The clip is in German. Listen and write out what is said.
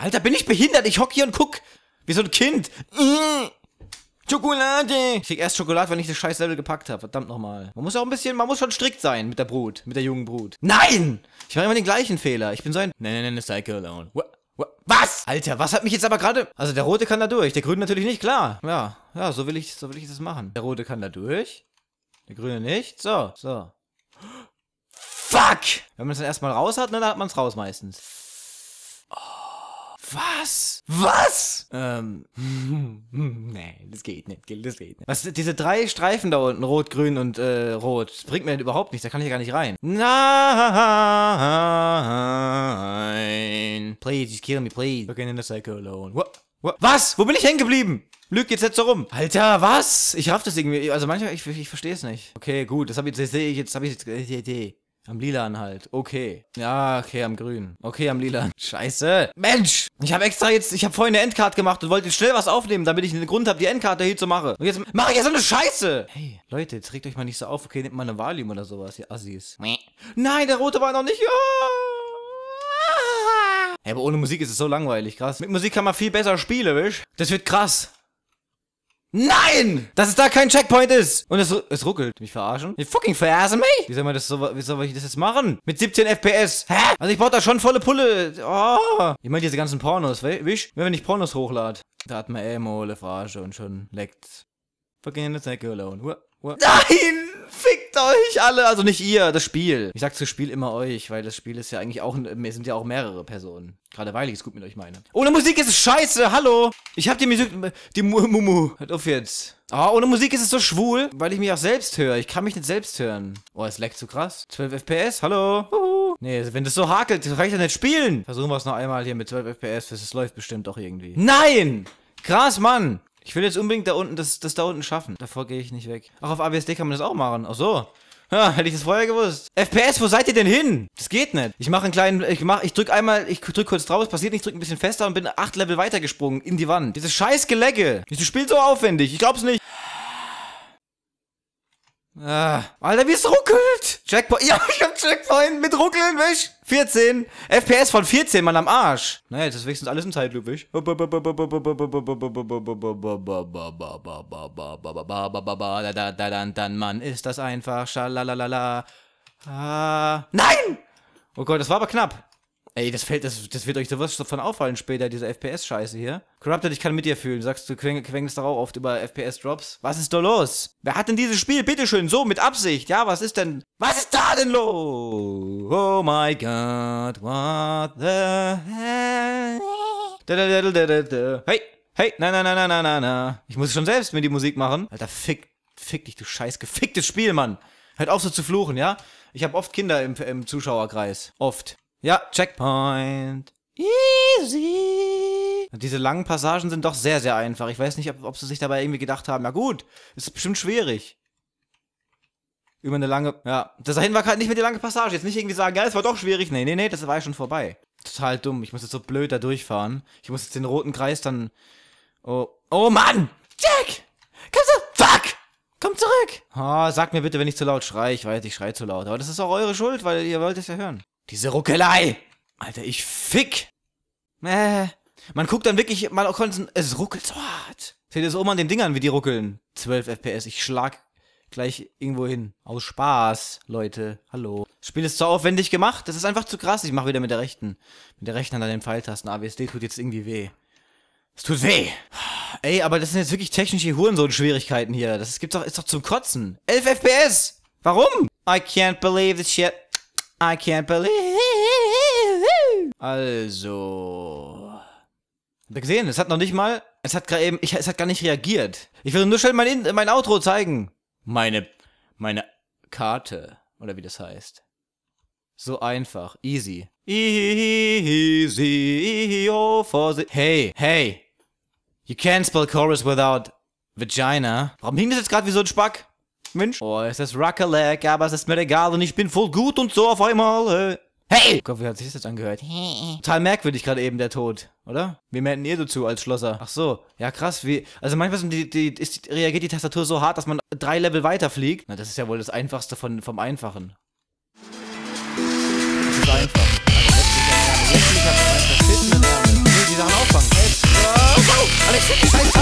Alter, bin ich behindert? Ich hock hier und guck. Wie so ein Kind. Mmh. Schokolade! Ich krieg erst Schokolade, wenn ich das scheiß Level gepackt habe. Verdammt nochmal. Man muss auch ein bisschen, man muss schon strikt sein mit der Brut, mit der jungen Brut. Nein! Ich mache immer den gleichen Fehler. Ich bin so ein. Nein, nein, nein, das Cycle alone. What? What? Was? Alter, was hat mich jetzt aber gerade. Also der Rote kann da durch, der Grüne natürlich nicht, klar. Ja, ja, so will ich, so will ich das machen. Der Rote kann da durch. Der Grüne nicht. So, so. Fuck! Wenn man es dann erstmal raus hat, ne, dann hat man es raus meistens. Was? Was? Ähm, nee, das geht nicht, das geht nicht. Was, diese drei Streifen da unten, rot, grün und äh, rot, das bringt mir überhaupt nichts, da kann ich ja gar nicht rein. Nein. Please, just kill me, please. Okay, in the psycho alone. What? What? Was? Wo bin ich hängen geblieben? Lüg jetzt nicht so rum. Alter, was? Ich raff das irgendwie. Also manchmal, ich, ich verstehe es nicht. Okay, gut, das habe ich, das sehe ich jetzt, habe ich jetzt. Am lilanen halt. Okay. Ja, okay, am grün. Okay, am lilanen. Scheiße. Mensch! Ich habe extra jetzt, ich habe vorhin eine Endcard gemacht und wollte jetzt schnell was aufnehmen, damit ich einen Grund habe, die Endcard hier zu machen. Und jetzt mache ich jetzt so eine Scheiße! Hey, Leute, jetzt regt euch mal nicht so auf. Okay, nehmt mal eine Valium oder sowas, ihr Assis. Nein, der rote war noch nicht... Oh! Hey, aber ohne Musik ist es so langweilig, krass. Mit Musik kann man viel besser spielen, wisch? Das wird krass. Nein! Dass es da kein Checkpoint ist! Und es, es ruckelt. Mich verarschen? You fucking verarschen mich? Wie soll man das so, wie soll ich das jetzt machen? Mit 17 FPS. Hä? Also ich brauch da schon volle Pulle. Oh. Ich meine diese ganzen Pornos, wisch? Wenn ich Pornos hochlad. Da hat man eh mal eine Verarsche und schon leckt's. Fucking in the alone. What? Nein! Fickt euch alle! Also nicht ihr, das Spiel. Ich sag zu Spiel immer euch, weil das Spiel ist ja eigentlich auch, wir sind ja auch mehrere Personen. Gerade weil ich es gut mit euch meine. Oh, ohne Musik ist es scheiße, hallo! Ich hab die Musik, die Mumu. Hört auf jetzt. Ah, oh, ohne Musik ist es so schwul, weil ich mich auch selbst höre. Ich kann mich nicht selbst hören. Oh, es leckt so krass. 12 FPS, hallo? Uhu. Nee, wenn das so hakelt, kann ich das nicht spielen. Versuchen wir es noch einmal hier mit 12 FPS, das läuft bestimmt doch irgendwie. Nein! Krass, Mann. Ich will jetzt unbedingt da unten, das, das da unten schaffen. Davor gehe ich nicht weg. Ach, auf ABSD kann man das auch machen. Ach so. Ha, hätte ich das vorher gewusst. FPS, wo seid ihr denn hin? Das geht nicht. Ich mache einen kleinen, ich mach, ich drück einmal, ich drück kurz drauf, es passiert nicht, ich drück ein bisschen fester und bin acht Level weitergesprungen in die Wand. Dieses scheiß Gelegge. Du spielst so aufwendig, ich glaub's nicht. Ah, Alter, wie es ruckelt! Jackpot, Ja, ich hab Jackpot mit ruckeln mich. 14. FPS von 14, Mann, am Arsch. Naja, jetzt ist wenigstens alles in Zeitlupe. Dann, dann, Mann, ist das einfach. Schalalala. Ah, nein! Oh Gott, das war aber knapp. Ey, das fällt, das, das wird euch sowas davon auffallen später, diese FPS-Scheiße hier. Corrupted, ich kann mit dir fühlen. Sagst du, quengelst doch auch oft über FPS-Drops. Was ist da los? Wer hat denn dieses Spiel? Bitteschön, so, mit Absicht. Ja, was ist denn, was ist da denn los? Oh my god, what the hell? Da, da, da, hey, hey, na, na, na, na, na, na, na. Ich muss schon selbst mir die Musik machen. Alter, fick, fick dich, du scheiß geficktes Spiel, Mann. Hört auf so zu fluchen, ja? Ich habe oft Kinder im, im Zuschauerkreis. Oft. Ja, Checkpoint. Easy. Diese langen Passagen sind doch sehr, sehr einfach. Ich weiß nicht, ob, ob sie sich dabei irgendwie gedacht haben, na gut, ist bestimmt schwierig. Über eine lange, ja. Das dahin war halt nicht mehr die lange Passage. Jetzt nicht irgendwie sagen, ja, es war doch schwierig. Nee, nee, nee, das war ja schon vorbei. Total dumm. Ich muss jetzt so blöd da durchfahren. Ich muss jetzt den roten Kreis dann... Oh, oh Mann! Jack! Kannst du? Fuck! Komm zurück! Oh, sagt mir bitte, wenn ich zu laut schreie. Ich weiß, ich schreie zu laut. Aber das ist auch eure Schuld, weil ihr wollt es ja hören. Diese Ruckelei! Alter, ich fick! Äh. Man guckt dann wirklich mal auch es ruckelt so hart. Seht ihr so oben an den Dingern, wie die ruckeln? 12 FPS, ich schlag gleich irgendwo hin. Aus Spaß, Leute. Hallo. Das Spiel ist zu aufwendig gemacht, das ist einfach zu krass. Ich mache wieder mit der rechten. Mit der rechten an den Pfeiltasten. ABSD tut jetzt irgendwie weh. Es tut weh. Ey, aber das sind jetzt wirklich technische Hurensohn-Schwierigkeiten hier. Das gibt's doch, ist doch zum Kotzen. 11 FPS! Warum? I can't believe this shit. I can't believe. Also. Habt ihr gesehen? Es hat noch nicht mal. Es hat gerade eben. Ich, es hat gar nicht reagiert. Ich will nur schnell mein, mein Outro zeigen. Meine. Meine Karte. Oder wie das heißt. So einfach. Easy. Easy. Oh, for the Hey, hey. You can't spell chorus without vagina. Warum hing das jetzt gerade wie so ein Spack? Mensch. Oh, es ist Ruckalack, aber es ist mir egal und ich bin voll gut und so auf einmal. Äh. Hey! Gott, wie hat sich das jetzt angehört? Total merkwürdig gerade eben der Tod, oder? Wie meinten ihr dazu als Schlosser? Ach so, ja krass, wie. Also manchmal die, die, ist, reagiert die Tastatur so hart, dass man drei Level weiter fliegt. Na, das ist ja wohl das Einfachste von, vom Einfachen. Das ist einfach. Also letztlich haben wir einfach Shit mit Ärmel. Die Sachen auffangen. Oh, oh, Alex,